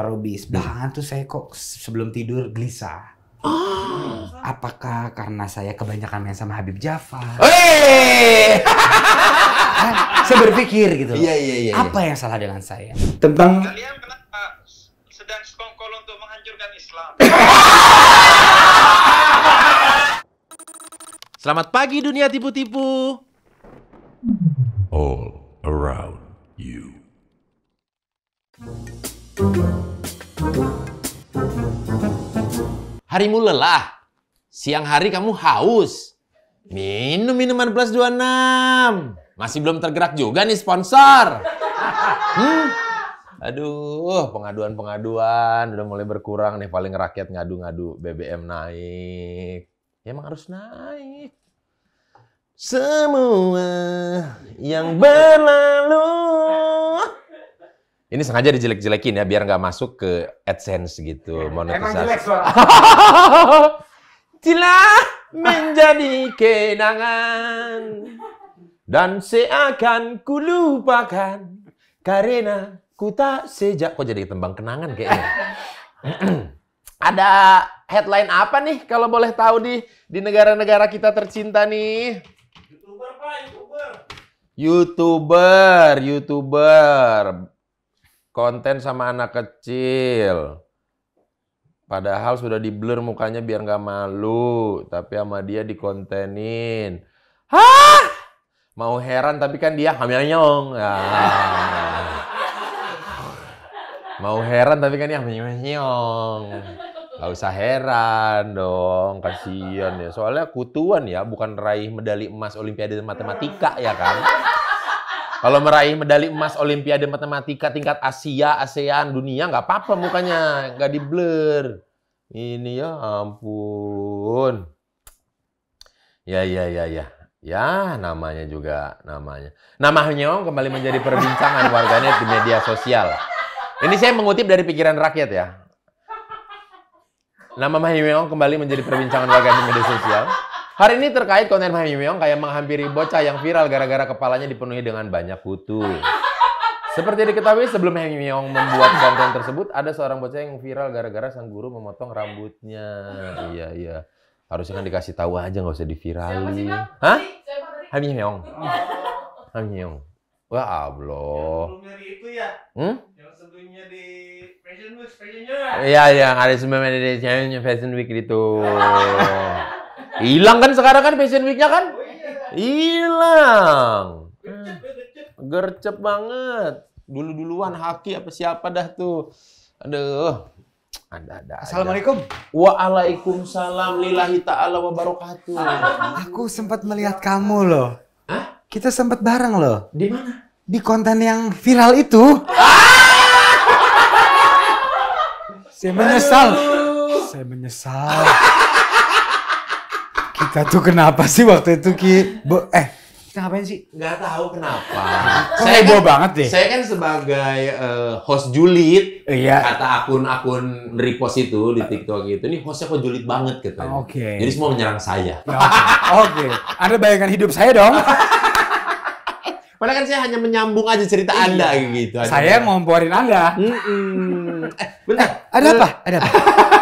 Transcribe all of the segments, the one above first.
Pak hmm. belakangan tuh saya kok sebelum tidur gelisah Oh. Apakah karena saya kebanyakan main sama Habib Jafar? Hey! Kan, saya berpikir gitu. Iya, iya, iya, iya. Apa yang salah dengan saya? Tentang kalian kenapa sedang sekongkol untuk menghancurkan Islam? Selamat pagi dunia tipu-tipu. All around you. Harimu lelah, siang hari kamu haus. Minum minuman plus 26. Masih belum tergerak juga nih sponsor. Hmm? Aduh, pengaduan-pengaduan udah mulai berkurang nih. Paling rakyat ngadu-ngadu BBM naik. Ya emang harus naik. Semua yang berlalu ini sengaja dijelek-jelekin ya biar nggak masuk ke AdSense gitu monetisasi. Emang jelek suara. menjadi kenangan dan seakan ku lupakan karena ku tak sejak kok jadi tembang kenangan kayaknya. Ada headline apa nih kalau boleh tahu di di negara-negara kita tercinta nih? YouTuber, YouTuber, YouTuber konten sama anak kecil. Padahal sudah diblur mukanya biar nggak malu, tapi sama dia dikontenin. Hah? Mau heran tapi kan dia nyong. Ya. Mau heran tapi kan dia nyong. Gak usah heran dong, kasihan ya. Soalnya kutuan ya, bukan raih medali emas Olimpiade Matematika ya kan. Kalau meraih medali emas Olimpiade Matematika tingkat Asia, ASEAN, dunia nggak apa-apa mukanya, nggak di blur. Ini ya ampun. Ya ya ya ya. Ya, namanya juga namanya. Nama Hyeong kembali menjadi perbincangan warganet di media sosial. Ini saya mengutip dari pikiran rakyat ya. Nama Hyeong kembali menjadi perbincangan warganet di media sosial. Hari ini terkait konten Fahmi Meong kayak menghampiri bocah yang viral gara-gara kepalanya dipenuhi dengan banyak kutu. Seperti diketahui sebelum Fahmi Meong membuat konten tersebut, ada seorang bocah yang viral gara-gara sang guru memotong rambutnya. Iya, iya. Harusnya kan dikasih tahu aja, nggak usah divirali. Hah? Fahmi Meong. Fahmi Meong. Wah, ya abloh. Yang itu ya? Hmm? Yang sebelumnya di Fashion Week, Fashion Week. Iya, iya. Ada sebelumnya di Fashion Week itu. Hilang kan sekarang kan Fashion Week-nya kan? Oh iya. Hilang. Ya, gercep banget. Dulu-duluan Haki apa siapa dah tuh. Aduh. Ada, ada. Assalamualaikum. Waalaikumsalam lillahi taala wabarakatuh. Aku sempat melihat kamu loh. Hah? Kita sempat bareng loh. Di mana? Di konten yang viral itu. Ah! Saya menyesal. Saya menyesal. Kita tuh kenapa sih waktu itu Ki? Bo eh kita ngapain sih? Nggak tahu kenapa. Kok saya bawa kan, banget deh. Saya kan sebagai uh, host julid, iya. kata akun-akun repost itu di TikTok itu, ini hostnya kok julid banget gitu. Oke. Okay. Jadi semua menyerang saya. Ya, oke. Okay. okay. Ada bayangan hidup saya dong. Padahal kan saya hanya menyambung aja cerita iya. Anda gitu. Saya ngomporin Anda. Mm -mm. Eh, bentar. Eh, ada apa? Eh. Ada apa?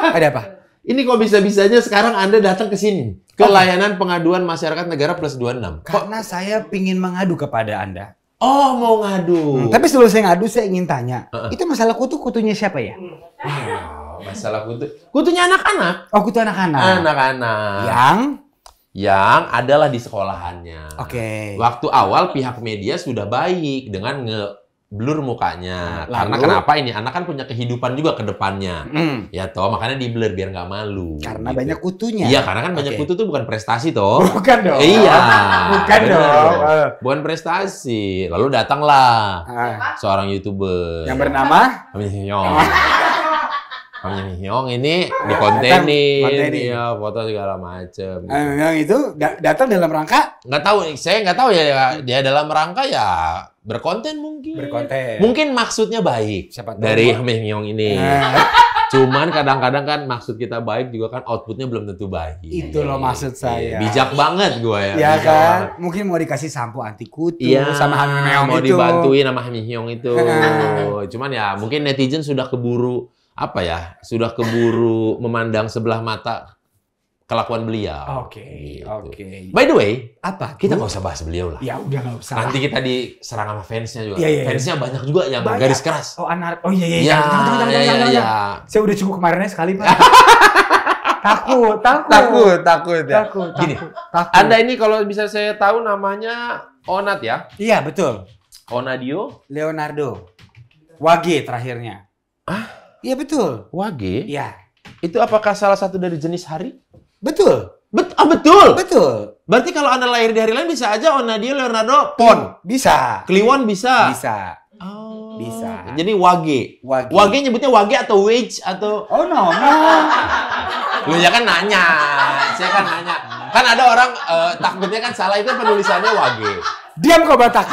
ada apa? Ini kok bisa-bisanya sekarang Anda datang ke sini ke oh. layanan pengaduan masyarakat negara plus 26. Karena kok? saya pingin mengadu kepada Anda. Oh, mau ngadu. Hmm, tapi sebelum saya ngadu saya ingin tanya, uh -uh. itu masalah kutu kutunya siapa ya? Wow, masalah kutu. Kutunya anak-anak. Oh, kutu anak-anak. Anak-anak. Yang yang adalah di sekolahannya. Oke. Okay. Waktu awal pihak media sudah baik dengan nge blur mukanya. Lalu, Karena kenapa ini anak kan punya kehidupan juga ke depannya. Mm. Ya toh, makanya di blur biar nggak malu. Karena gitu. banyak kutunya. Iya, karena kan okay. banyak kutu tuh bukan prestasi toh. Bukan dong. Iya. bukan bener. dong. Bukan eh. prestasi. Lalu datanglah ah. seorang YouTuber yang bernama Nyong. Mamanya ini di kontenin, ya foto segala macem. Gitu. itu datang dalam rangka? Nggak tahu, saya nggak tahu ya, ya dia dalam rangka ya berkonten mungkin. Berkonten. Mungkin maksudnya baik Siapa tahu dari Mihyong ini. Eh. Cuman kadang-kadang kan maksud kita baik juga kan outputnya belum tentu baik. Itu loh maksud iya, saya. Bijak banget gue ya. Iya kan? Banget. Mungkin mau dikasih sampo anti kutu ya, sama Hami mau itu. Mau dibantuin sama Hami itu. Cuman ya mungkin netizen sudah keburu apa ya sudah keburu memandang sebelah mata kelakuan beliau. Oke, okay, gitu. oke. Okay. By the way, apa? Kita nggak usah bahas beliau lah. Ya udah nggak usah. Nanti kita diserang sama fansnya juga. Ya, ya, fansnya ya. banyak juga yang banyak. garis keras. Oh anar, oh iya iya. iya. Ya, jangan, jangan, jangan, ya, ya, ya. Saya udah cukup kemarinnya sekali pak. takut, takut, takut, takut ya. Takut, Gini, takut. Anda ini kalau bisa saya tahu namanya Onat ya? Iya betul. Onadio. Leonardo. Wage terakhirnya. Ah? Iya betul. Wage. Iya. Itu apakah salah satu dari jenis hari? Betul. Bet oh, betul. Betul. Berarti kalau Anda lahir di hari lain bisa aja Onadio Leonardo Pon. Hmm, bisa. Kliwon bisa. Bisa. Oh. Bisa. Jadi wage. Wage, wage nyebutnya wage atau wage atau Oh no. no. Lu ya kan nanya. Saya kan nanya. Kan ada orang uh, eh, takutnya kan salah itu penulisannya wage. Diam kau batak.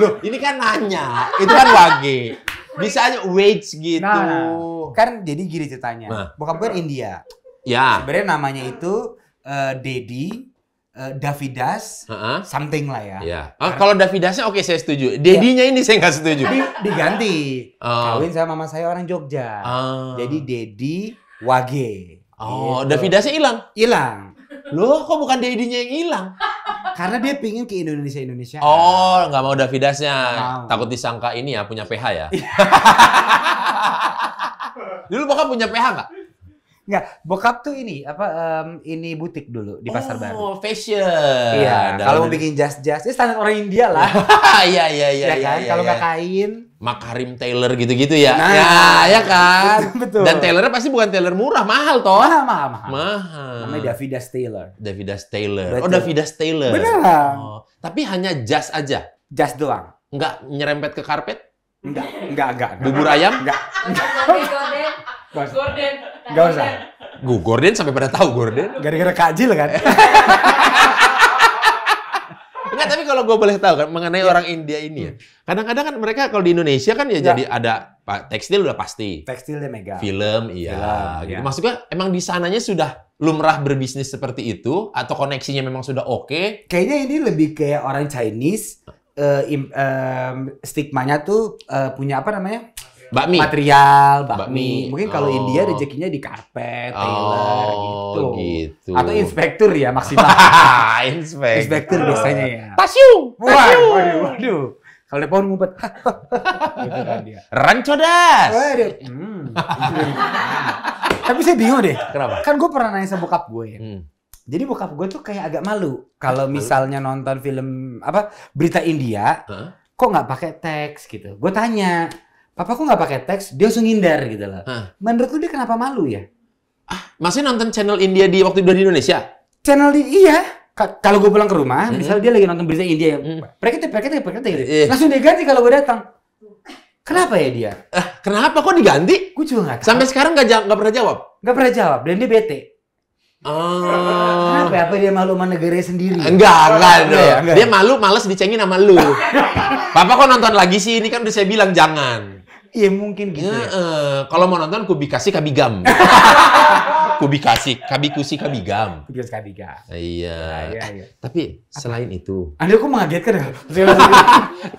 Loh, ini kan nanya. Itu kan wage bisa nah, aja wait gitu. Nah, kan jadi gini ceritanya. Nah. Bokap gue India. Ya. Sebenarnya namanya itu uh, Dedi uh, Davidas, uh-huh. something lah ya. Yeah. Ya. Oh, kalau Davidasnya oke okay, saya setuju. Dedinya yeah. ini saya nggak setuju. Di, diganti. Oh. Kawin sama mama saya orang Jogja. Oh. Jadi Dedi Wage. Oh, gitu. Davidasnya hilang? Hilang. Loh, kok bukan Dedinya yang hilang? Karena dia pingin ke Indonesia Indonesia. Oh, nggak mau Davidasnya. Wow. Takut disangka ini ya punya PH ya. Iya. dulu bokap punya PH nggak? Nggak, bokap tuh ini apa um, ini butik dulu di pasar oh, baru. Oh, fashion. Iya. Kalau mau bikin jas-jas, ini ya standar orang India lah. Iya iya iya. Ya kan, iya, kalau iya, nggak kain Makarim Taylor gitu-gitu ya. Nah, ya, ya kan. Betul, betul. Dan Taylornya pasti bukan Taylor murah, mahal toh. Mahal, mahal, mahal. Mahal. Namanya Davidas Taylor. Davidas Taylor. Betul. Oh, Davidas Taylor. Benar. Oh, tapi hanya jas aja. Jas doang. Enggak nyerempet ke karpet? Enggak, enggak, enggak. Bubur ayam? Enggak. Gorden? Gorden. Gorden. Enggak usah. Gorden sampai pada tahu Gorden. Gara-gara kajil kan. Enggak, tapi kalau gue boleh tahu kan mengenai yeah. orang India ini ya. Hmm. Kadang-kadang kan mereka kalau di Indonesia kan ya yeah. jadi ada tekstil udah pasti. Tekstilnya mega. Film iya. Film, iya. gitu. Ya. Maksudnya emang di sananya sudah lumrah berbisnis seperti itu atau koneksinya memang sudah oke? Okay? Kayaknya ini lebih kayak orang Chinese uh, um, stigmanya tuh uh, punya apa namanya? bakmi. material, bakmi. bakmi. Mungkin kalau oh. India rezekinya di karpet, tailor oh, gitu. gitu. Atau inspektur ya maksimal. inspektur. Inspektur biasanya ya. pasiu pasyu. Waduh, waduh. Kalau di pohon ngumpet. gitu kan Rancodas. Waduh. Hmm. Tapi saya bingung deh. Kenapa? Kan gue pernah nanya sama bokap gue ya. Hmm. Jadi bokap gue tuh kayak agak malu kalau misalnya nonton film apa berita India, huh? kok nggak pakai teks gitu. Gue tanya, Papa kok nggak pakai teks, dia langsung ngindar gitu loh. Hah. Menurut lu dia kenapa malu ya? Ah, masih nonton channel India di waktu udah di Indonesia? Channel di iya. kalau gue pulang ke rumah, mm -hmm. misal dia lagi nonton berita India, mm. tuh pergi tuh pergi tuh Langsung diganti kalau gue datang. Kenapa ya dia? Eh, kenapa kok diganti? Gue juga nggak Sampai sekarang nggak nggak pernah jawab. Nggak pernah jawab dan dia bete. Oh. Kenapa? Ya? Apa dia malu sama negaranya sendiri? Oh, enggak, enggak, enggak, ya, enggak. Ya? Dia malu, males dicengin sama lu. Papa kok nonton lagi sih? Ini kan udah saya bilang jangan. Iya mungkin gitu. Ya. kalau mau nonton kabi gam. kubikasi kabi gam. Kubi kasih Kubikasi gam. Iya. Nah, iya, iya. Eh, tapi selain itu. Anda kok mengagetkan ya?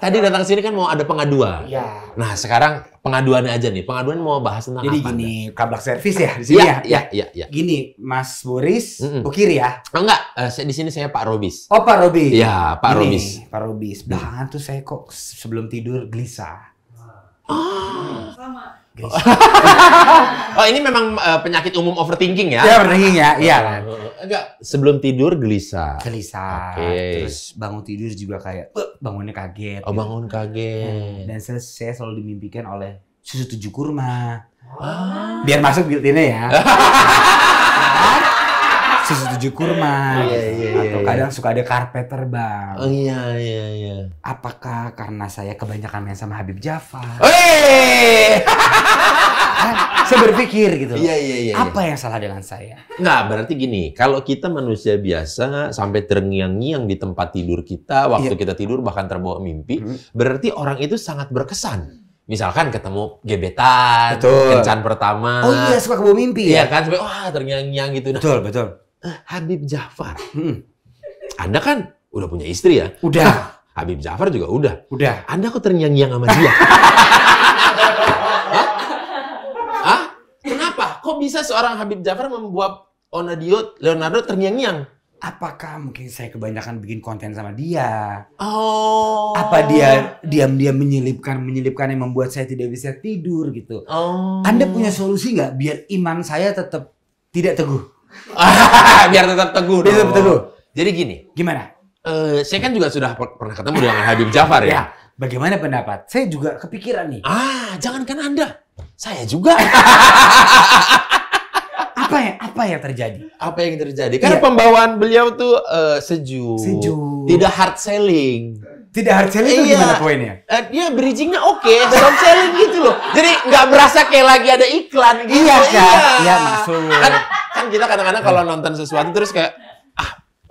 Tadi datang sini kan mau ada pengaduan. Iya. Nah, sekarang pengaduannya aja nih. Pengaduan mau bahas tentang Jadi apa? Jadi gini, ada? kablak servis ya di sini iya, ya. Iya, iya, iya. Ya. Gini, Mas Boris, mm -mm. ya? Oh, enggak, uh, di sini saya Pak Robis. Oh, Pak Robis. Iya, Pak gini, Robis. Pak Robis. Iya. Belakangan tuh saya kok sebelum tidur gelisah Oh. Sama. oh ini memang uh, penyakit umum overthinking ya? Iya overthinking ya, iya oh, kan. Oh, oh. Enggak sebelum tidur gelisah. Gelisah. Okay. Terus bangun tidur juga kayak bangunnya kaget. Oh gitu. bangun kaget. Dan saya, saya selalu dimimpikan oleh susu tujuh kurma. Oh. Biar masuk ini ya. susu tujuh kurma iya, iya, iya, atau iya, kadang iya. suka ada karpet terbang. Oh, iya iya iya. Apakah karena saya kebanyakan main sama Habib Jafar? Hey! Kan, saya berpikir gitu. Iya, iya iya iya. Apa iya. yang salah dengan saya? Nggak berarti gini. Kalau kita manusia biasa sampai terngiang-ngiang di tempat tidur kita, waktu iya. kita tidur bahkan terbawa mimpi, hmm. berarti orang itu sangat berkesan. Misalkan ketemu gebetan, betul. kencan pertama. Oh iya suka kebawa mimpi ya? Iya kan, sampai wah ternyang-nyang gitu. Betul betul. Eh, Habib Jafar. Hmm. Anda kan udah punya istri ya? Udah. Habib Jafar juga udah. Udah. Anda kok terngiang-ngiang sama dia? Hah? Kenapa? Kok bisa seorang Habib Jafar membuat Onadio Leonardo terngiang-ngiang? Apakah mungkin saya kebanyakan bikin konten sama dia? Oh. Apa dia diam-diam menyelipkan menyelipkan yang membuat saya tidak bisa tidur gitu? Oh. Anda punya solusi nggak biar iman saya tetap tidak teguh? biar tetap teguh. Biar tetap teguh. Jadi gini. Gimana? Uh, saya kan juga sudah pernah ketemu dengan Habib Jafar ya. ya. Bagaimana pendapat? Saya juga kepikiran nih. Ah, jangankan Anda. Saya juga. apa yang apa yang terjadi? Apa yang terjadi? Iya. Karena iya. pembawaan beliau tuh uh, sejuk. Sejuk. Tidak hard selling. Tidak hard selling itu iya. gimana poinnya? Uh, dia bridgingnya oke, okay, soft selling gitu loh. Jadi nggak berasa kayak lagi ada iklan gitu. Iya, kan? iya. iya masuk. Kan, kan kita kadang-kadang kalau nonton sesuatu terus kayak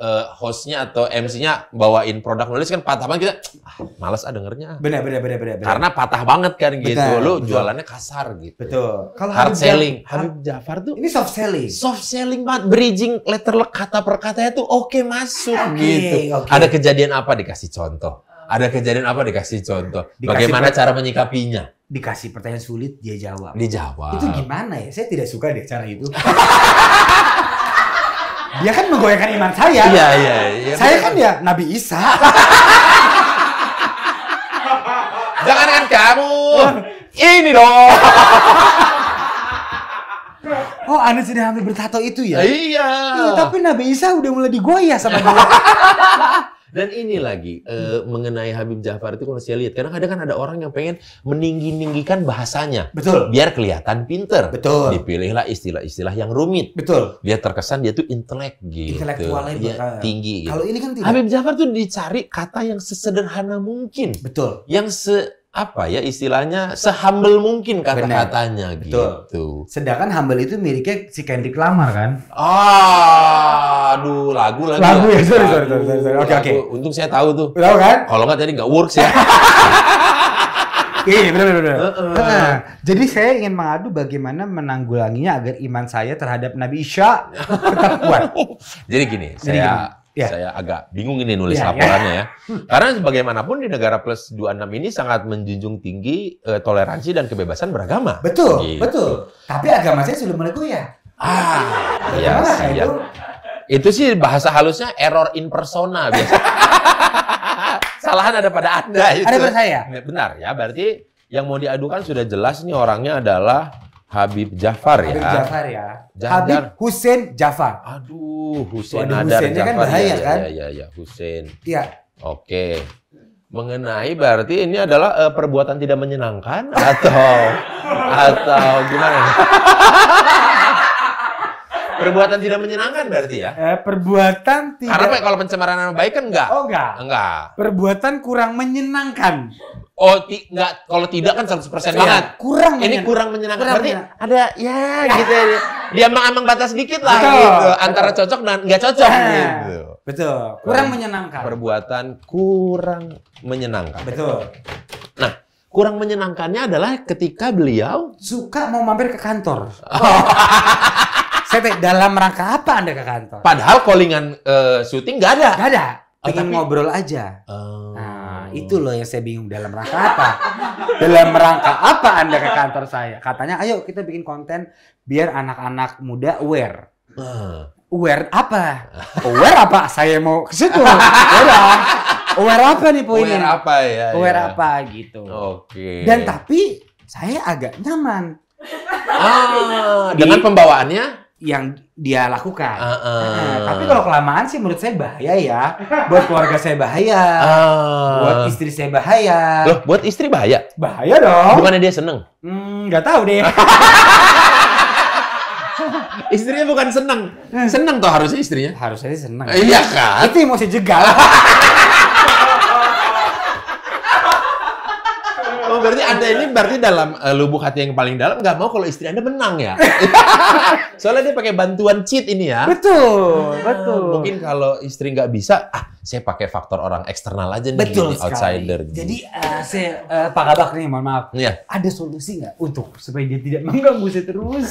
uh, hostnya atau MC-nya bawain produk nulis kan patah banget kita ah, malas ah dengernya benar benar benar benar karena patah banget kan gitu betul, lu jualannya kasar gitu betul kalau hard Habib selling Jaf Habib Jafar tuh ini soft selling soft selling banget bridging letter kata per katanya tuh oke okay, masuk okay, gitu okay. ada kejadian apa dikasih contoh ada kejadian apa dikasih contoh dikasih bagaimana cara menyikapinya dikasih pertanyaan sulit dia jawab dijawab itu gimana ya saya tidak suka deh cara itu Dia kan menggoyahkan iman saya. Iya, iya, iya. Saya kan ya Nabi Isa. Jangan kan kamu. Ini dong. Oh, Anda sudah hampir bertato itu ya? Iya. iya, tapi Nabi Isa udah mulai digoyah sama dia. Dan ini lagi hmm. e, mengenai Habib Jafar itu kalau saya lihat, karena kadang kan ada orang yang pengen meninggi-ninggikan bahasanya. Betul. Biar kelihatan pinter. Betul. Dipilihlah istilah-istilah yang rumit. Betul. Biar terkesan dia tuh intelek gitu. Intelektualnya ya, tinggi gitu. Kalau ini kan tidak. Habib Jafar tuh dicari kata yang sesederhana mungkin. Betul. Yang se apa ya istilahnya sehumble mungkin kata-katanya gitu. Sedangkan humble itu miliknya si Kendrick Lamar kan. Oh. Aduh, lagu lagi. Lagu ya, sorry, sorry, sorry, sorry, sorry. Oke, oke. Untung saya tahu tuh. Tahu kan? Kalau nggak jadi nggak works ya. Iya, benar benar. benar. jadi saya ingin mengadu bagaimana menanggulanginya agar iman saya terhadap Nabi Isa tetap kuat. jadi gini, jadi saya Ya. saya agak bingung ini nulis ya, ya. laporannya ya. ya. Karena sebagaimanapun di negara plus 26 ini sangat menjunjung tinggi eh, toleransi dan kebebasan beragama. Betul, gitu. betul. Tapi agama saya sudah mulai ya. Ah, iya, sih. Iya. Itu, itu sih bahasa halusnya error in persona biasa. Salahan ada pada Anda nah, gitu. itu. Ada pada saya. Benar ya, berarti yang mau diadukan sudah jelas nih orangnya adalah Habib Jafar ya. Habib Jafar ya. Jadar. Habib Hussein Jafar. Aduh, Hussein Aduh, Adar kan Jafar. kan bahaya ya, kan? Iya, iya, ya, Hussein. Iya. Oke. Mengenai berarti ini adalah uh, perbuatan tidak menyenangkan atau atau gimana? Perbuatan tidak menyenangkan berarti ya? Eh, perbuatan tidak. Karena ya, kalau pencemaran nama baik kan enggak. Oh enggak. Enggak. Perbuatan kurang menyenangkan. Oh, ti enggak kalau tidak kan 100% ya, banget. Kurang Ini kurang menyenangkan berarti ada ya gitu. ya. Dia emang batas sedikit lah betul, gitu antara cocok dan enggak cocok ya, gitu. Betul. Kurang menyenangkan. Perbuatan kurang menyenangkan. Betul. Nah, kurang menyenangkannya adalah ketika beliau suka mau mampir ke kantor. saya dalam rangka apa Anda ke kantor? Padahal callingan uh, syuting nggak ada. Gak ada. Oh, tapi... ngobrol aja. Oh. Nah, itu loh yang saya bingung. Dalam rangka apa? dalam rangka apa Anda ke kantor saya? Katanya, ayo kita bikin konten biar anak-anak muda aware. Uh. Aware apa? aware apa? Saya mau ke situ. aware apa nih poinnya? Aware apa ya? Aware ya. apa gitu. Oke. Okay. Dan tapi saya agak nyaman. Ah, dengan pembawaannya yang dia lakukan. Uh, uh. Nah, tapi kalau kelamaan sih menurut saya bahaya ya. Buat keluarga saya bahaya. Uh. Buat istri saya bahaya. Loh, buat istri bahaya? Bahaya dong. Bukannya dia seneng? Hmm, nggak tahu deh. istrinya bukan seneng. Seneng toh harusnya istrinya. Harusnya sih seneng. Iya kan? Itu emosi jegal. berarti iya, Anda iya. ini berarti dalam uh, lubuk hati yang paling dalam nggak mau kalau istri Anda menang ya. Soalnya dia pakai bantuan cheat ini ya. Betul, ah, betul. Mungkin kalau istri nggak bisa, ah saya pakai faktor orang eksternal aja nih, betul ini, outsider. Jadi uh, saya uh, Pak Kabak nih, mohon maaf. Iya. Ada solusi nggak untuk supaya dia tidak mengganggu saya terus?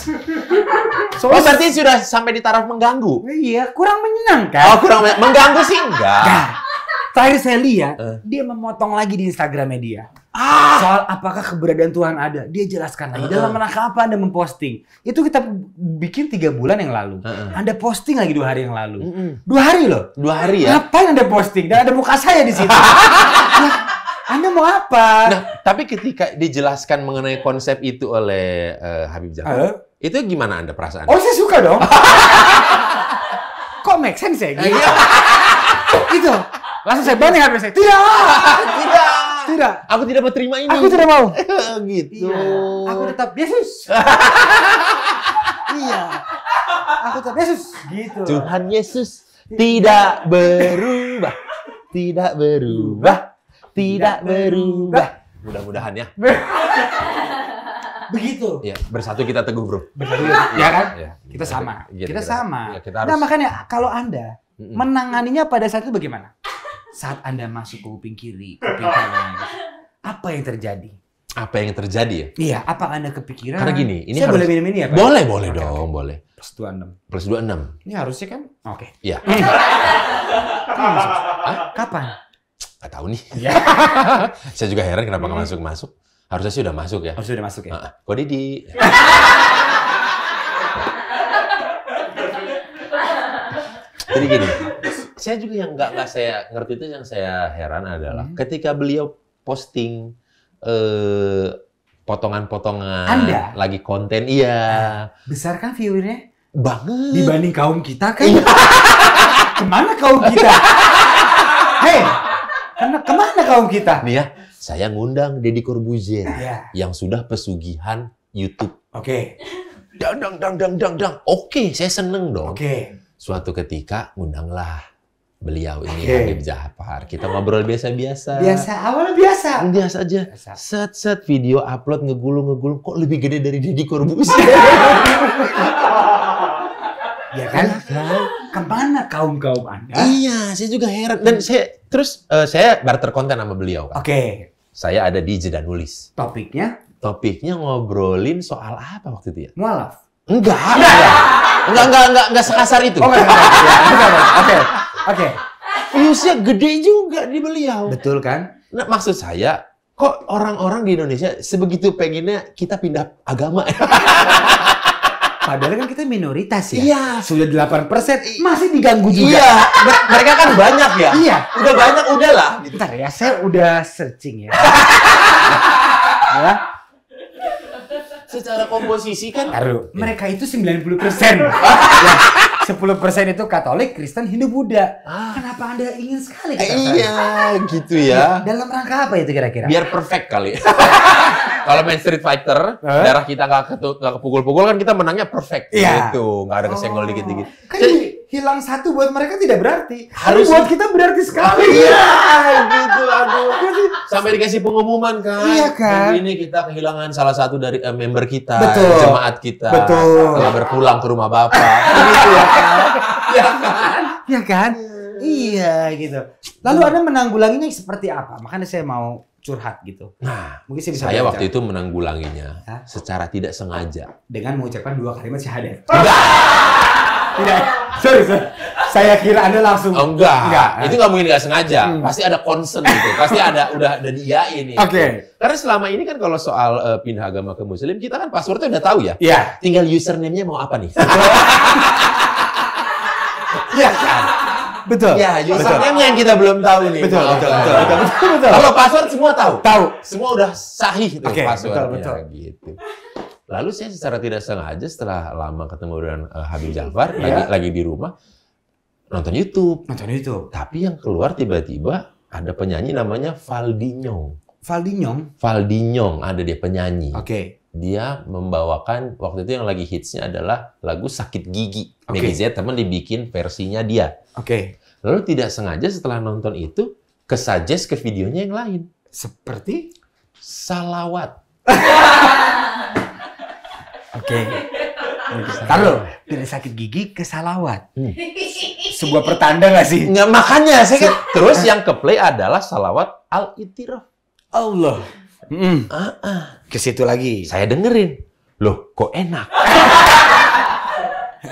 So, oh, berarti sudah sampai di taraf mengganggu. Iya, kurang menyenangkan. Oh, kurang men- mengganggu sih enggak. Nah, terakhir saya lihat uh. dia memotong lagi di instagram media Ah. Soal apakah keberadaan Tuhan ada, dia jelaskan lagi. Uh -uh. Dalam menangkap apa Anda memposting? Itu kita bikin tiga bulan yang lalu. Uh -uh. Anda posting lagi dua hari yang lalu. Uh -uh. Dua hari loh. Dua hari ya. Ngapain Anda posting? Dan ada muka saya di situ. nah, anda mau apa? Nah, tapi ketika dijelaskan mengenai konsep itu oleh uh, Habib Jamal, uh? Eh? itu gimana Anda perasaan? Oh, saya suka dong. Kok make sense ya? Gitu? Iya. itu. Langsung saya banding ya, HP saya. Tidak! Tidak! Tidak. Aku tidak mau terima ini. Aku tidak mau. gitu. Iya. Aku tetap Yesus. iya. Aku tetap Yesus. Gitu. Tuhan Yesus tidak berubah. Tidak berubah. Tidak berubah. Mudah-mudahan ya. Begitu. Ya, bersatu kita teguh, Bro. Bersatu. Ya kan? Ya, kita sama. Kita, kita, kita sama. Ya, kita harus... Nah, makanya kalau Anda menanganinya pada saat itu bagaimana? saat Anda masuk ke kuping kiri, kuping kanan, apa yang terjadi? Apa yang terjadi ya? Iya, apa Anda kepikiran? Karena gini, ini Saya harus... boleh minum ini ya Pak? Boleh, boleh okay, dong, okay. boleh. Plus enam Plus enam Ini harusnya kan? Oke. Okay. Iya. Hmm. Hah? Kapan? Gak tahu nih. Ya. Saya juga heran kenapa nggak hmm. masuk-masuk. Harusnya sih udah masuk ya. Harusnya udah masuk ya? Uh, Kok Didi? Jadi gini, saya juga yang nggak nggak saya ngerti itu yang saya heran adalah hmm. ketika beliau posting eh, potongan-potongan Anda? lagi konten iya ah, besar kan viewernya banget dibanding kaum kita kan iya. kemana kaum kita hei kemana, kemana kaum kita nih ya saya ngundang Deddy Corbuzier iya. yang sudah pesugihan YouTube oke okay. dang dang dang dang dang dang oke okay, saya seneng dong oke okay. suatu ketika ngundanglah beliau ini okay. Habib Ja'far. Kita ngobrol biasa-biasa. Biasa, awalnya biasa. Biasa aja. Set set video upload ngegulung ngegulung kok lebih gede dari Didi Corbuzier. Ya, ya kan? Ya kan? Kemana kaum kaum anda? Iya, saya juga heran. Dan saya terus uh, saya barter konten sama beliau. Kan? Oke. Okay. Saya ada di jeda nulis. Topiknya? Topiknya ngobrolin soal apa waktu itu ya? Mualaf. Enggak. Enggak, ya? enggak, enggak, enggak, enggak sekasar itu. Oh, enggak, enggak, Oke, oke. Viewsnya gede juga di beliau. Betul kan? Nah, maksud saya, kok orang-orang di Indonesia sebegitu pengennya kita pindah agama? Padahal kan kita minoritas ya. Iya. Sudah 8 persen, masih diganggu juga. Iya. Mereka kan banyak ya. Iya. Udah banyak, udahlah. Bentar ya, saya udah searching ya. ya. secara komposisi kan Taruh, mereka itu 90 persen. Ya, sepuluh persen itu Katolik, Kristen, Hindu, Buddha. Ah. Kenapa anda ingin sekali? Eh, iya, gitu ya. Iya, dalam rangka apa itu kira-kira? Biar perfect kali. Kalau main Street Fighter, huh? darah kita nggak kepukul-pukul kan kita menangnya perfect. Yeah. Gitu, nggak ada kesenggol oh. dikit-dikit. Oh. Kan hilang satu buat mereka tidak berarti. Harus Tapi buat kita berarti sekali. Iya, gitu aduh. Iya Sampai dikasih pengumuman kan. Iya kan. ini kita kehilangan salah satu dari uh, member kita, Betul. jemaat kita. Betul. Telah berpulang ke rumah bapak. gitu ya kan. Iya kan. Iya kan. Iya. iya gitu. Lalu Anda menanggulanginya seperti apa? Makanya saya mau curhat gitu. Nah, mungkin saya bisa Saya waktu itu menanggulanginya Hah? secara tidak sengaja dengan mengucapkan dua kalimat syahadat tidak. Sorry, sorry. Saya kira Anda langsung. Oh, enggak. enggak. Itu nggak mungkin nggak sengaja. Hmm. Pasti ada concern gitu. Pasti ada udah ada dia ini. Oke. Okay. Karena selama ini kan kalau soal uh, pindah agama ke muslim, kita kan passwordnya udah tahu ya. Iya. Yeah. Tinggal username mau apa nih? Iya kan? Betul. Ya, username yang kita belum tahu nih. Betul, betul, betul, betul, betul, betul. Kalau password semua tahu. Tahu. Semua udah sahih itu okay, password. Betul, betul. gitu. Lalu saya secara tidak sengaja setelah lama ketemu dengan uh, Habib iya. Jafar yeah. lagi di rumah nonton YouTube. Nonton YouTube. Tapi yang keluar tiba-tiba ada penyanyi namanya Valdinho. Valdinho? Valdinho ada dia penyanyi. Oke. Okay. Dia membawakan waktu itu yang lagi hitsnya adalah lagu Sakit Gigi. Okay. Meggy Z teman dibikin versinya dia. Oke. Okay. Lalu tidak sengaja setelah nonton itu kesajes ke videonya yang lain. Seperti salawat. Oke. Okay. Taruh, dari sakit gigi ke salawat. Hmm. Sebuah pertanda gak sih? Nggak, makanya saya kan. Terus yang ke play adalah salawat al-itiraf. Allah. Mm. Uh -uh. Ke situ lagi. Saya dengerin. Loh, kok enak?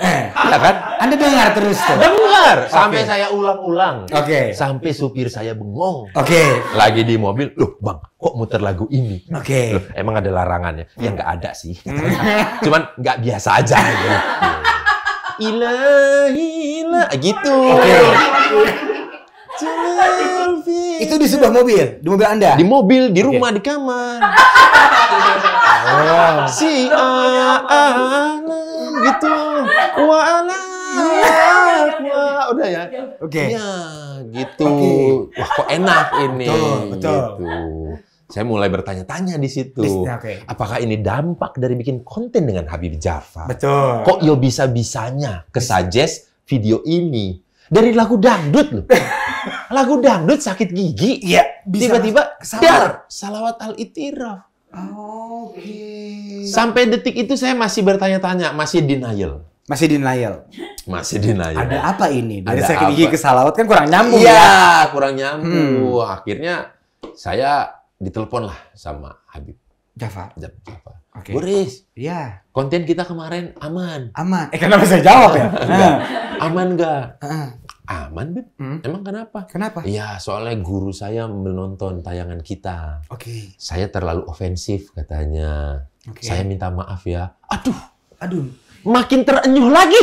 ya kan? Anda dengar terus tuh. Dengar. Sampai okay. saya ulang-ulang. Oke. Okay. Sampai supir saya bengong. Oke. Okay. Lagi di mobil, loh bang, kok muter lagu ini? Oke. Okay. emang ada larangannya? Ya nggak ada sih. Hmm. Cuman nggak biasa aja. Ilah, ilah. gitu. Okay. Itu di sebuah mobil, di mobil Anda. Di mobil, di rumah, okay. di kamar. Oh. Si A A gitu. Wah, Udah ya. Oke. Okay. Ya, gitu. Okay. Wah, kok enak ini. Betul, betul. Gitu. Saya mulai bertanya-tanya di situ. Okay. Apakah ini dampak dari bikin konten dengan Habib Jafar? Betul. Kok yo bisa-bisanya ke video ini? Dari lagu dangdut loh. lagu dangdut sakit gigi. Iya. Tiba-tiba dar salawat al itiraf. Oh, Oke. Okay. Sampai detik itu saya masih bertanya-tanya, masih denial. Masih denial. Masih denial. Ada apa ini? Ada, Ada sakit apa? gigi ke salawat kan kurang nyambung iya, ya. kurang nyambung. Hmm. Akhirnya saya ditelepon lah sama Habib. Java. Java. Oke. Okay. Boris. Iya. Konten kita kemarin aman. Aman. Eh kenapa saya jawab ya? Enggak. aman nggak? Uh. Aman, Beb. Hmm? Emang kenapa? Kenapa? Iya, soalnya guru saya menonton tayangan kita. Oke. Okay. Saya terlalu ofensif katanya. Okay. Saya minta maaf ya. Aduh. Aduh. Makin terenyuh lagi.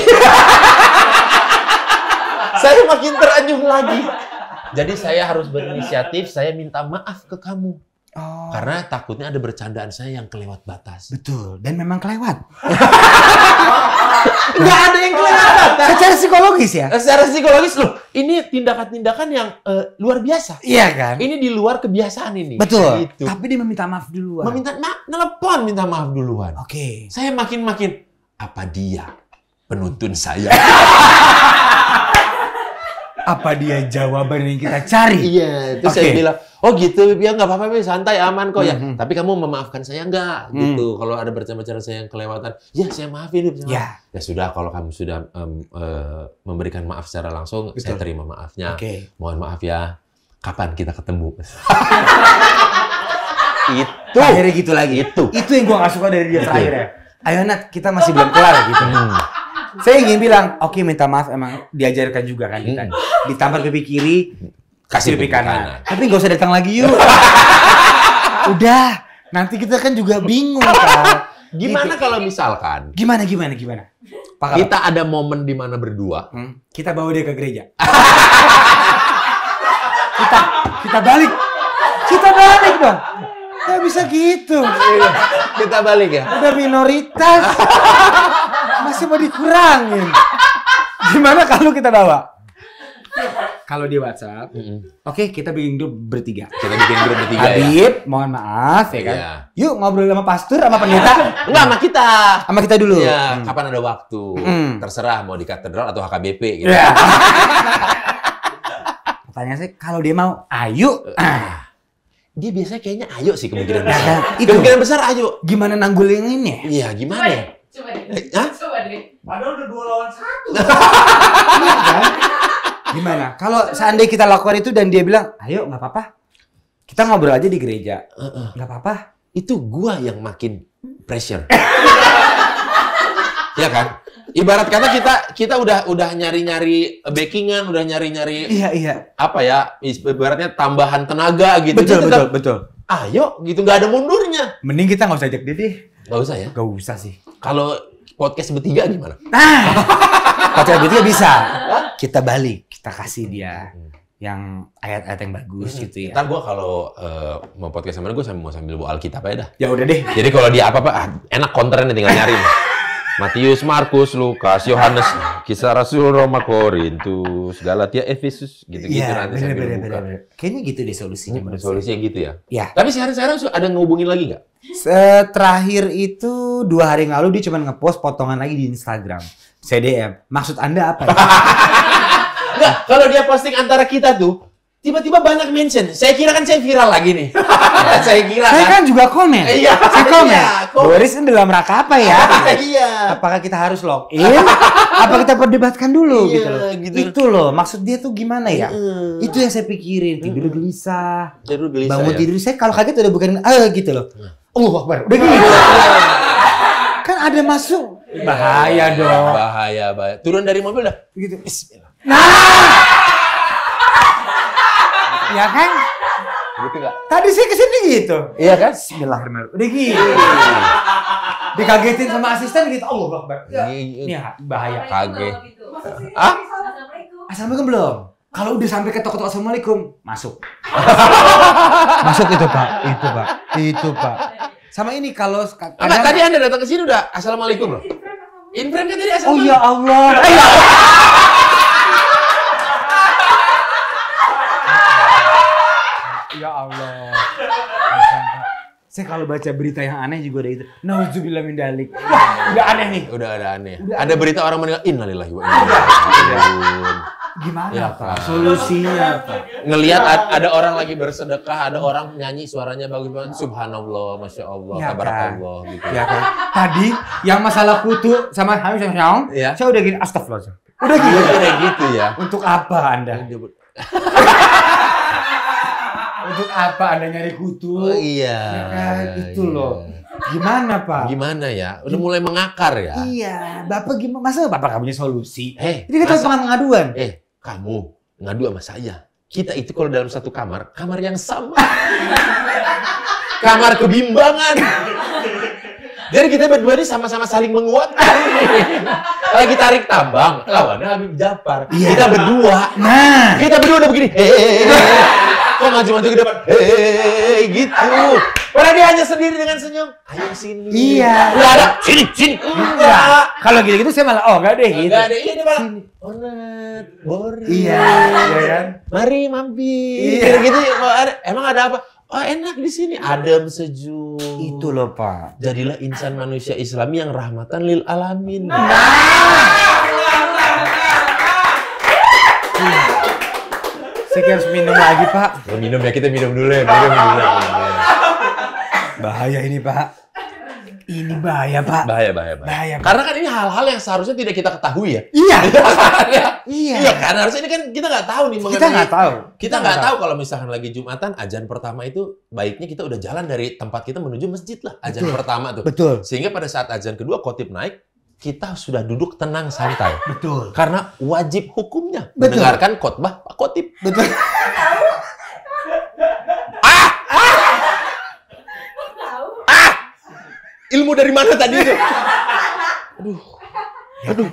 saya makin terenyuh lagi. Jadi saya harus berinisiatif, saya minta maaf ke kamu Oh. Karena takutnya ada bercandaan saya yang kelewat batas. Betul. Dan memang kelewat. Nggak ada yang kelewat Secara psikologis ya? Secara psikologis loh. Ini tindakan-tindakan yang uh, luar biasa. Iya kan? Ini di luar kebiasaan ini. Betul. Gitu. Tapi dia meminta maaf duluan. Meminta maaf. nelfon, minta maaf duluan. Oke. Okay. Saya makin-makin. Apa dia penuntun saya? apa dia jawaban yang kita cari? Iya. Terus okay. saya bilang oh gitu ya nggak apa-apa Beb, santai aman kok ya mm-hmm. tapi kamu memaafkan saya nggak mm. gitu kalau ada bercanda-bercanda saya yang kelewatan ya saya maafin ya yeah. ya sudah kalau kamu sudah um, uh, memberikan maaf secara langsung Betul. saya terima maafnya okay. mohon maaf ya kapan kita ketemu itu akhirnya gitu lagi itu itu yang gua nggak suka dari dia terakhir ya ayo Nat kita masih belum kelar gitu hmm. saya ingin bilang oke okay, minta maaf emang diajarkan juga kan kita hmm. ditampar pipi kiri kasih lebih kanan. Tapi gak usah datang lagi yuk. Udah, nanti kita kan juga bingung kan. Gimana gitu. kalau misalkan? Gimana gimana gimana? Pak kita ada momen di mana berdua. Hmm? Kita bawa dia ke gereja. kita kita balik. Kita balik bang, Gak bisa gitu. Iya, kita balik ya. Udah minoritas. Masih mau dikurangin. Gimana kalau kita bawa? kalau di WhatsApp, mm -hmm. oke okay, kita bikin grup bertiga. Kita bikin grup bertiga. Ya? Habib, ya? mohon maaf ya kan. Yeah. Yuk ngobrol sama pastor, sama pendeta. Enggak sama kita. Sama kita dulu. Iya, yeah, hmm. kapan ada waktu. Hmm. Terserah mau di katedral atau HKBP gitu. Yeah. Pertanyaan saya kalau dia mau, ayo. Dia biasanya kayaknya ayo sih kemungkinan besar. Nah, itu. Kemungkinan besar ayo. Gimana nanggulinginnya? Iya, gimana ya? Coba deh. Eh, hah? Coba deh. Padahal udah dua lawan satu. Iya kan? Gimana? Kalau seandainya kita lakukan itu dan dia bilang, ayo nggak apa-apa, kita ngobrol aja di gereja, nggak uh -uh. apa-apa. Itu gua yang makin pressure. ya kan? ibarat kata kita kita udah udah nyari-nyari backingan, udah nyari-nyari iya iya apa ya ibaratnya tambahan tenaga gitu. Betul betul betul. Ayo gitu nggak ada mundurnya. Mending kita nggak usah ajak dia deh. Nggak usah ya? Gak usah sih. Kalau podcast bertiga gimana? Nah. pacar gue tiga bisa. Kita balik, kita kasih dia iya. yang ayat-ayat yang bagus hmm. gitu ya. Ntar gue kalau uh, mau podcast sama gue sambil mau sambil bawa Alkitab aja dah. Ya udah deh. Jadi kalau dia apa-apa ah, enak nih, tinggal nyari. Matius, Markus, Lukas, Yohanes, Kisah Rasul Roma Korintus, Galatia, Efesus, gitu-gitu ya, nanti bener, bener, bener, bener. Kayaknya gitu deh solusinya. Hmm, solusinya gitu ya. Ya. Tapi sekarang-sekarang ada ngehubungin lagi nggak? Terakhir itu dua hari yang lalu dia cuma ngepost potongan lagi di Instagram CDM, Maksud Anda apa ya? Enggak, kalau dia posting antara kita tuh, tiba-tiba banyak mention. Saya kira kan saya viral lagi nih. Iya. saya kira Saya kan, kan juga komen. Iya. Saya komen. Iya, komen. Boris ini dalam rangka apa ya? iya. Apakah kita harus login? Iya. apa kita perdebatkan dulu iya, gitu loh. Gitu. Itu loh, maksud dia tuh gimana ya? Uh, Itu yang saya pikirin. Tidur gelisah. Tidur gelisah. Bangun ya. tidur saya kalau kaget udah bukan eh gitu loh. Allah Akbar. Udah gini. Gitu ada masuk. Bahaya dong. Bahaya, bahaya. Turun dari mobil dah. Begitu. Bismillah. Nah. ya kan? begitu enggak? Tadi sih kesini gitu. Iya kan? Bismillahirrahmanirrahim. Udah gitu. Dikagetin sama asisten gitu. Allah Akbar. Ya. Iya. Ini bahaya. Kaget. Gitu. Ah? Assalamualaikum belum? Kalau udah sampai ke toko-toko Assalamualaikum, masuk. masuk itu Pak, itu Pak, itu Pak. Sama ini kalau kadang... tadi Anda datang ke sini udah assalamualaikum loh. Inframe kan tadi assalamualaikum. Oh ya Allah. Iya. Ya Allah. Saya kalau baca berita yang aneh juga ada itu. Nauzubillah min dalik. Wah, udah aneh nih. Udah ada aneh. ada berita orang meninggal innalillahi wa inna iya. ilaihi raji'un gimana ya, pak? Solusinya iya, pak? Iya. Ngelihat ada orang lagi bersedekah, ada orang nyanyi suaranya bagus banget, subhanallah, masya Allah, ya, kabar kan? gitu. Ya kan? Tadi yang masalah kutu sama kami sama ya. saya udah gini astagfirullah. Udah gini gitu? Ya, udah gitu ya. Untuk apa anda? Gitu. Untuk apa anda nyari kutu? Oh, iya. Ya kan? Itu iya. loh. Gimana Pak? Gimana ya? Udah mulai mengakar ya? Iya. Bapak gimana? Masa Bapak gak punya solusi? Eh, Jadi kita kan cuma pengaduan. Eh, kamu ngadu sama saya. Kita itu kalau dalam satu kamar, kamar yang sama. kamar kebimbangan. Jadi kita berdua ini sama-sama saling menguatkan. Lagi tarik tambang, lawannya Habib Jafar. Iya. Kita berdua. Nah. Kita berdua udah begini. hey. Kok maju-maju ke depan? hey, Gitu. Padahal dia hanya sendiri dengan senyum. Ayo sini. Iya. Enggak ada. Sini, sini. Enggak. Iya. Kalau gitu-gitu saya malah, oh enggak deh. Enggak gitu. ada ini malah. Sini. Onet, boring. Iya, iya kan? Mari mampir. Iya. Gitu, emang ada apa? Oh enak di sini, adem sejuk. Itu loh Pak. Jadilah insan manusia Islam yang rahmatan lil alamin. Nah. Saya harus minum lagi Pak. minum ya kita minum dulu ya, minum dulu bahaya ini pak ini bahaya pak bahaya bahaya bahaya, bahaya pak. karena kan ini hal-hal yang seharusnya tidak kita ketahui ya iya iya, kan? iya iya karena harusnya ini kan kita nggak tahu nih mengenai kita nggak tahu kita nggak tahu. tahu kalau misalkan lagi jumatan ajan pertama itu baiknya kita udah jalan dari tempat kita menuju masjid lah ajan betul. pertama tuh betul sehingga pada saat ajan kedua kotip naik kita sudah duduk tenang santai. Betul. Karena wajib hukumnya Betul. mendengarkan khotbah Pak kotip. Betul. ilmu dari mana tadi itu? Aduh. Ya. Aduh.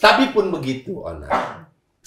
Tapi pun begitu, Ona.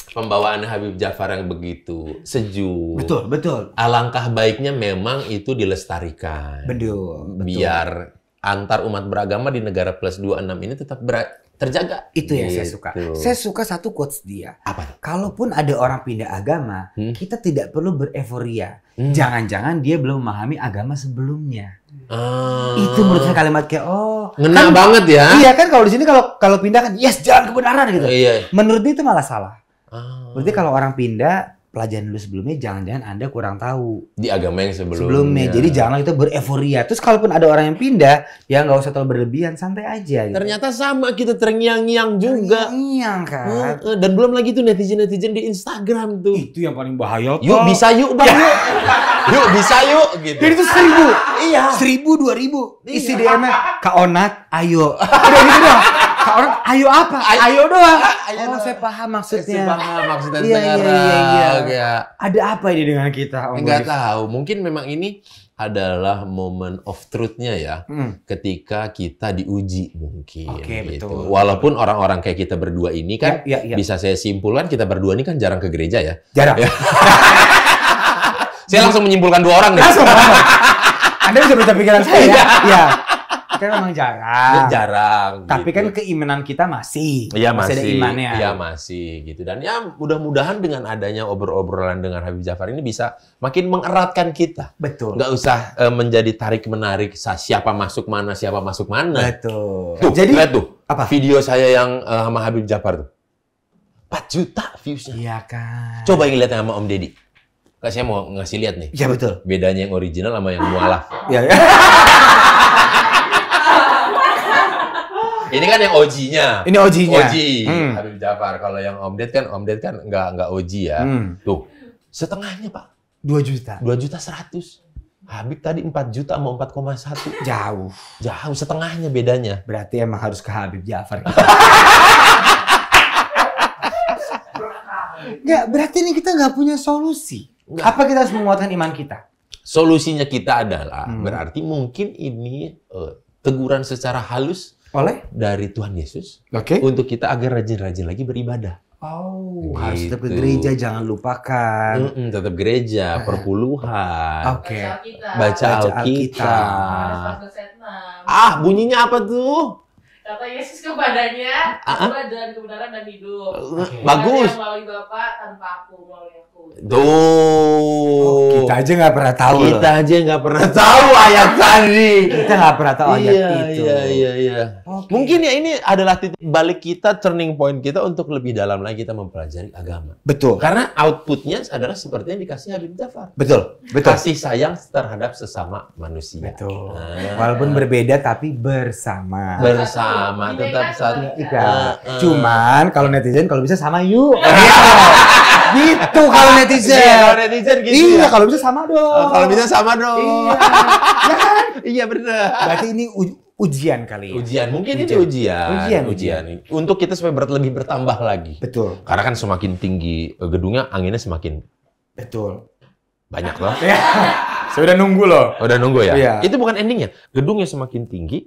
Pembawaan Habib Jafar yang begitu sejuk. Betul, betul. Alangkah baiknya memang itu dilestarikan. Betul, betul. Biar antar umat beragama di negara plus 26 ini tetap ber terjaga. Itu yang gitu. saya suka. Gitu. Saya suka satu quotes dia. Apa? Kalaupun ada orang pindah agama, hmm? kita tidak perlu bereforia. Hmm. Jangan-jangan hmm. dia belum memahami agama sebelumnya. Uh, itu menurut saya kalimat kayak oh ngena kan, banget ya iya kan kalau di sini kalau kalau pindah kan yes jalan kebenaran gitu uh, iya. menurut dia itu malah salah uh, berarti kalau orang pindah pelajaran dulu sebelumnya jangan-jangan anda kurang tahu di agama yang sebelumnya sebelumnya jadi janganlah itu bereforia terus kalaupun ada orang yang pindah ya nggak usah terlalu berlebihan santai aja gitu. ternyata sama kita terngiang-ngiang juga terngiang kan uh, dan belum lagi tuh netizen netizen di Instagram tuh itu yang paling bahaya yuk bisa yuk bang yuk yuk bisa yuk gitu. Jadi itu seribu. Iya. Seribu dua ribu. Iya. Isi DM-nya Kak Onat, ayo. Udah gitu doang. Kak Onat, ayo apa? Ayo, ayo doang. Ah, ayo. Oh, saya paham maksudnya. Saya paham maksudnya iya, iya, iya, iya. iya. Ada apa ini dengan kita? Om Enggak tahu. Mungkin memang ini adalah moment of truth-nya ya. Hmm. Ketika kita diuji mungkin okay, gitu. Betul. Walaupun orang-orang kayak kita berdua ini kan ya, ya, ya. bisa saya simpulkan kita berdua ini kan jarang ke gereja ya. Jarang. Ya. Saya langsung menyimpulkan dua orang deh. Langsung. Anda bisa baca pikiran saya. Ya? Iya. Ya. Kan memang jarang. Dan iya, jarang. Tapi kan gitu. kan keimanan kita masih. Iya masih. Masih ada imannya. Iya masih gitu. Dan ya mudah-mudahan dengan adanya obrol-obrolan dengan Habib Jafar ini bisa makin mengeratkan kita. Betul. Gak usah e, menjadi tarik menarik siapa masuk mana siapa masuk mana. Betul. Tuh, Jadi lihat tuh apa? Video saya yang e, sama Habib Jafar tuh. 4 juta viewsnya. Iya kan. Coba yang lihat sama Om Deddy. Kak, saya mau ngasih lihat nih. Iya betul. Bedanya yang original sama yang mualaf. Iya. Ya. Ini kan yang OG-nya. Ini OG-nya. OG. Hmm. Habib Jafar. Kalau yang Om Ded kan Om Ded kan nggak nggak OG ya. Hmm. Tuh. Setengahnya, Pak. 2 juta. 2 juta 100. Habib tadi 4 juta sama 4,1. Jauh. Jauh setengahnya bedanya. Berarti emang harus ke Habib Jafar. Gitu. Nggak, berarti ini kita nggak punya solusi. Apa kita harus menguatkan iman kita? Solusinya kita adalah hmm. berarti mungkin ini uh, teguran secara halus oleh dari Tuhan Yesus okay. untuk kita agar rajin-rajin lagi beribadah. Oh, gitu. harus tetap ke gereja, jangan lupakan. Mm -mm, tetap gereja, eh. perpuluhan. Oke. Okay. Baca Alkitab. Baca Alkitab. ah, bunyinya apa tuh? Kata Yesus kepadanya, aku ah, adalah jalan kebenaran dan hidup. Okay. Bagus. Yang melalui Bapa tanpa aku melalui aku. Do. Oh, kita aja nggak pernah tahu. Kita loh. aja nggak pernah tahu ayat tadi. Kita nggak pernah tahu ayat iya, itu. Iya, iya, iya. Okay. Mungkin ya ini adalah titik balik kita, turning point kita untuk lebih dalam lagi kita mempelajari agama. Betul. Karena outputnya adalah seperti yang dikasih Habib Dafar. Betul. Betul. Kasih sayang terhadap sesama manusia. Betul. Nah. Walaupun berbeda tapi bersama. Bersama sama tetap kan satu tiga eh, eh, eh. cuman kalau netizen kalau bisa sama yuk iya. gitu kalau netizen iya kalau netizen gitu iya ya. kalau bisa sama dong oh, kalau bisa sama dong iya ya kan iya benar berarti ini ujian kali ya. Ujian, mungkin ujian. ini ujian. Ujian, ujian. Untuk kita supaya berat lebih bertambah lagi. Betul. Karena kan semakin tinggi gedungnya, anginnya semakin. Betul. Banyak loh. Saya udah nunggu loh. Udah nunggu ya. Iya. Itu bukan endingnya. Gedungnya semakin tinggi,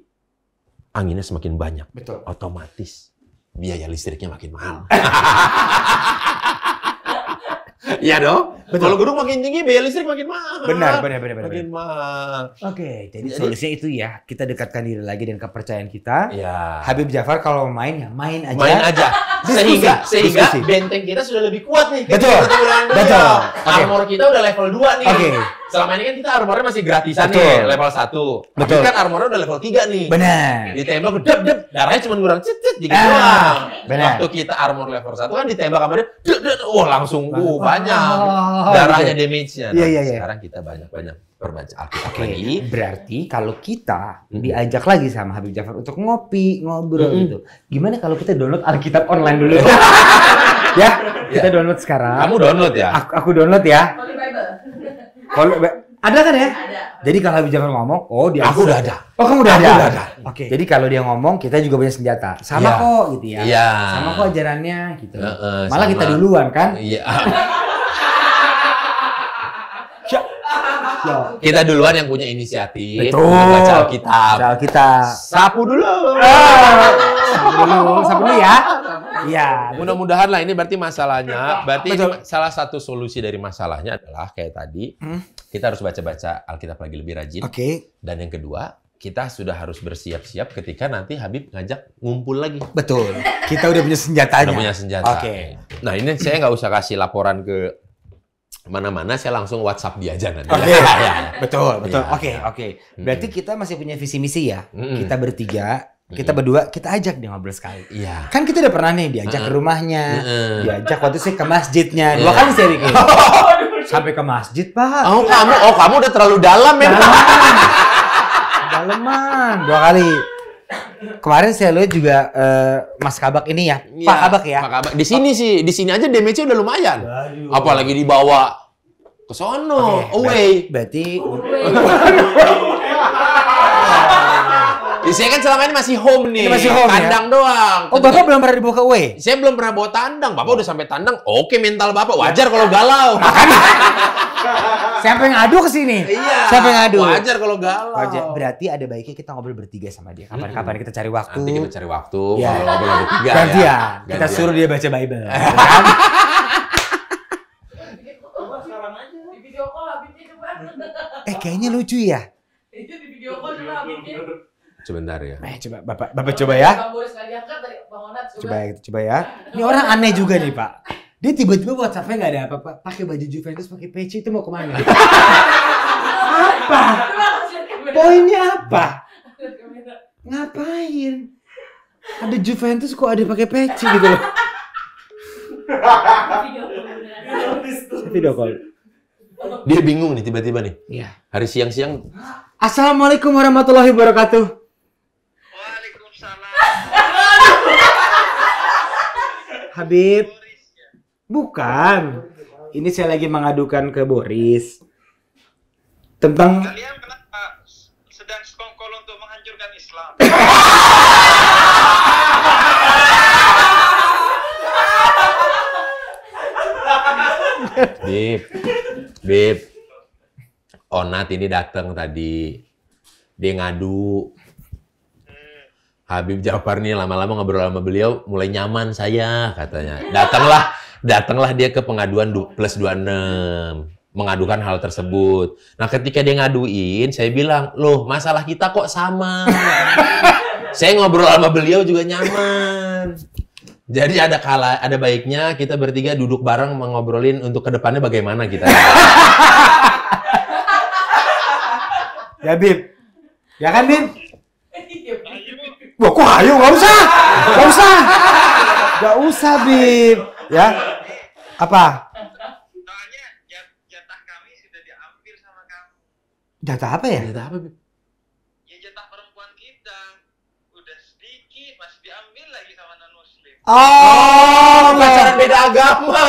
anginnya semakin banyak. Betul. Otomatis biaya listriknya makin mahal. Iya dong? Betul. Kalau gedung makin tinggi biaya listrik makin mahal. Benar, benar, benar, benar. Makin benar. mahal. Oke, okay, jadi, jadi solusinya itu ya kita dekatkan diri lagi dengan kepercayaan kita. Ya. Habib Jafar kalau main ya main aja. Main aja. sehingga sehingga diskusi. benteng kita sudah lebih kuat nih. Betul. Kita Betul. Iya. Okay. Armor kita udah level 2 nih. Oke. Okay. Selama ini kan kita armornya masih gratisan Betul. nih, level 1. Betul. Tapi kan armornya udah level 3 nih. Benar. Ditembak dep dep, darahnya cuma kurang cet cet dikit ah, doang. Benar. Waktu kita armor level 1 kan ditembak sama dia, dep dep, wah langsung uh, banyak. Oh, Oh, gitu. darahnya gitu. damage-nya. Nah, yeah, yeah, yeah. Sekarang kita banyak-banyak perbaca Alkitab okay. lagi. Berarti kalau kita mm-hmm. diajak lagi sama Habib Jafar untuk ngopi, ngobrol mm-hmm. gitu. Gimana kalau kita download Alkitab online dulu? Ya, ya, kita download sekarang. Kamu download ya? Aku, aku download ya. Holy Bible. Ada kan ya? Ada. Jadi kalau Habib Jafar ngomong, oh dia aku udah ada. Oh kamu udah aku ada. udah ada. Oke. Okay. Jadi kalau dia ngomong, kita juga punya senjata. Sama yeah. kok gitu ya. Iya. Yeah. Sama kok ajarannya gitu. Uh, uh, Malah sama. kita duluan kan? Iya. Yeah. Iya. Kita duluan yang punya inisiatif. Betul. Baca kita Baca kita Sapu dulu. Ah. sapu dulu, sapu dulu ya. Iya. Mudah-mudahan lah ini berarti masalahnya. Berarti Betul. salah satu solusi dari masalahnya adalah kayak tadi hmm? kita harus baca-baca Alkitab lagi lebih rajin. Oke. Okay. Dan yang kedua kita sudah harus bersiap-siap ketika nanti Habib ngajak ngumpul lagi. Betul. Kita udah punya senjatanya. Udah punya senjata. Oke. Okay. Nah ini saya nggak usah kasih laporan ke mana-mana saya langsung WhatsApp dia aja nanti. Oke, okay. ya. betul, betul. Iya, oke, ya, oke. Okay. Berarti mm -hmm. kita masih punya visi misi ya. Mm -hmm. Kita bertiga, kita mm -hmm. berdua, kita ajak dia ngobrol sekali. Iya. Kan kita udah pernah nih diajak ke rumahnya, diajak waktu sih ke masjidnya. Dua kali iya. sih bikin. Sampai ke masjid, Pak. Oh, kamu oh kamu udah terlalu dalam ya. Dalaman dua kali kemarin saya lihat juga uh, Mas Kabak ini ya, ya Pak iya, Kabak ya. Pak Kabak. Di sini sih, di sini aja damage-nya udah lumayan. Aduh. Apalagi dibawa ke sono, okay, away. Berarti Ya, saya kan selama ini masih home nih. Ini masih home ya? tandang ya? doang. Oh, Bapak belum pernah dibawa ke away? Saya belum pernah bawa tandang. Bapak oh. udah sampai tandang, oke mental Bapak. Wajar ya. kalau galau. Makanya. Siapa yang ngadu ke sini? Iya. Siapa yang ngadu? Wajar kalau galau. Wajar. Berarti ada baiknya kita ngobrol bertiga sama dia. Kapan-kapan kita cari waktu. Nanti kita cari waktu. Ya. Kalau ngobrol bertiga Gantian. ya. Gantian. Kita suruh dia baca Bible. Iya kan? eh kayaknya lucu ya. di video habisnya. Sebentar ya. Eh, coba Bapak Bapak coba ya. Coba ya, coba ya. Ini orang aneh juga nih, Pak. Dia tiba-tiba buat sampai nggak ada apa-apa. Pakai baju Juventus, pakai peci itu mau kemana? apa? Poinnya apa? Ngapain? Ada Juventus kok ada pakai peci gitu loh. Video call. Dia bingung nih tiba-tiba nih. Iya. Hari siang-siang. Assalamualaikum warahmatullahi wabarakatuh. Waalaikumsalam. Habib, Bukan. Ini saya lagi mengadukan ke Boris tentang kalian kenapa sedang sekongkol untuk menghancurkan Islam? Bib, Bib, Onat ini datang tadi, dia ngadu. Habib Jafar nih lama-lama ngobrol sama beliau, mulai nyaman saya katanya. Datanglah Datanglah dia ke pengaduan du, plus 26 mengadukan hal tersebut. Nah, ketika dia ngaduin, saya bilang, "Loh, masalah kita kok sama." saya ngobrol sama beliau juga nyaman. Jadi ada kala ada baiknya kita bertiga duduk bareng mengobrolin untuk kedepannya bagaimana kita. ya Bib, ya kan Bib? Wah kok ayo nggak usah, nggak usah, nggak usah Bib, ya apa? Soalnya jatah kami sudah diambil sama kamu. Jatah apa ya? Jatah apa? Ya jatah perempuan kita. Udah sedikit masih diambil lagi sama non muslim. Oh, oh, pacaran beda agama.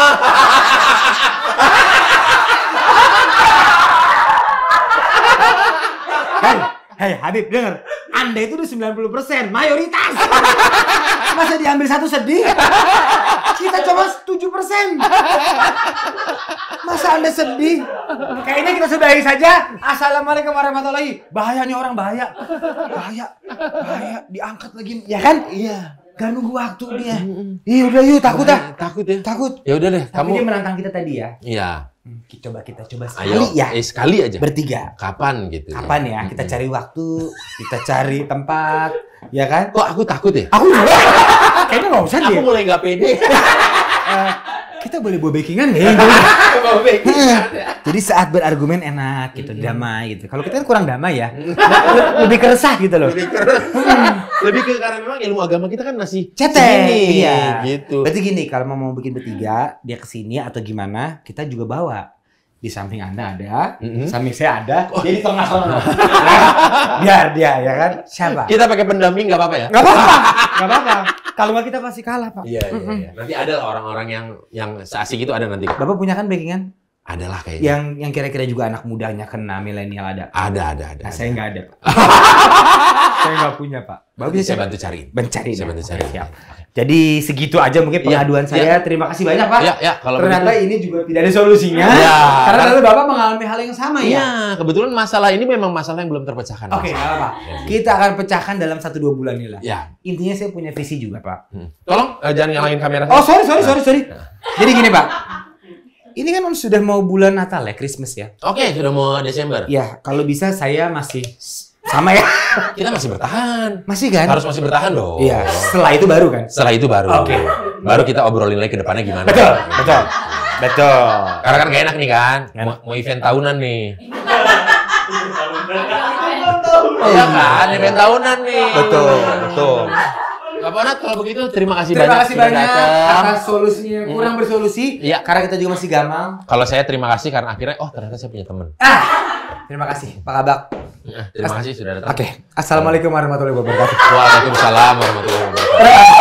Hei, hey, Habib denger. Anda itu udah 90%, mayoritas. Masa diambil satu sedih? Kita coba 7 persen. Masa Anda sedih? Kayaknya kita sudahi saja. Assalamualaikum warahmatullahi Bahaya nih orang, bahaya. Bahaya. Bahaya. Diangkat lagi. Ya kan? Iya. Gak nunggu waktu dia. Iya udah yuk takut dah. Iya, takut ya. Takut. Ya udah deh. Tapi kamu... dia menantang kita tadi ya. Iya. Kita coba kita coba sekali Ayo, ya. Eh, sekali aja. Bertiga. Kapan gitu? Ya? Kapan ya? Kita cari waktu, kita cari tempat, ya kan? Kok aku takut ya? Aku juga. Kayaknya nggak usah aku deh. Aku mulai nggak pede. kita boleh buat bakingan nih. bawa bakingan. Ya? Jadi saat berargumen enak gitu, damai gitu. Kalau kita kan kurang damai ya. lebih keresah gitu loh. Lebih keresah. lebih ke karena memang ilmu agama kita kan masih cetek. Iya. Gitu. Berarti gini, kalau mau bikin bertiga, dia kesini atau gimana, kita juga bawa di samping Anda ada, mm -hmm. samping saya ada, oh. jadi iya. tengah sono. Biar dia ya kan. Siapa? Kita pakai pendamping nggak apa-apa ya? Nggak apa-apa. Nggak apa-apa. Kalau nggak kita pasti kalah, Pak. Iya, iya, iya. Nanti ada orang-orang yang yang seasik itu ada nanti. Bapak punya kan backingan? Adalah kayak Yang yang kira-kira juga anak mudanya kena milenial ada. Ada ada ada. Nah, saya nggak ada. saya nggak punya pak. Bagus saya, bantu cari. Mencari. Saya ya? bantu cari. Siap. Jadi segitu aja mungkin iya. pengaduan ya, saya. Ya. Terima kasih banyak Pak. Ya, ya, kalau ternyata begitu. ini juga tidak ada solusinya. Ya, karena ternyata Bapak mengalami hal yang sama ya. Ya, kebetulan masalah ini memang masalah yang belum terpecahkan. Oke, okay, Pak. Iya, iya. Kita akan pecahkan dalam satu dua bulan ini lah. Ya. Intinya saya punya visi juga Pak. Hmm. Tolong uh, jangan nyalain kamera. Oh sorry sorry sorry sorry. Jadi gini Pak. Ini kan sudah mau bulan Natal ya, Christmas ya. Oke, okay, sudah mau Desember. Ya, kalau bisa saya masih sama ya. Kita masih bertahan. Masih kan? Harus masih bertahan dong. Iya. Setelah itu baru kan? Setelah itu baru. Oke. Okay. Baru kita obrolin lagi ke depannya gimana. Betul. Betul. Betul. Karena kan gak enak nih kan. Mau, mau event tahunan nih. Iya kan, event tahunan nih. Betul, betul. Bapak kalau begitu terima kasih terima banyak. Terima kasih banyak datang. atas solusinya. Hmm. Kurang bersolusi. Iya. Karena kita juga masih gamal. Kalau saya terima kasih karena akhirnya oh ternyata saya punya teman. Ah. Terima kasih Pak Abak. Iya, terima kasih sudah datang. Oke. Okay. Assalamualaikum warahmatullahi wabarakatuh. Waalaikumsalam warahmatullahi wabarakatuh.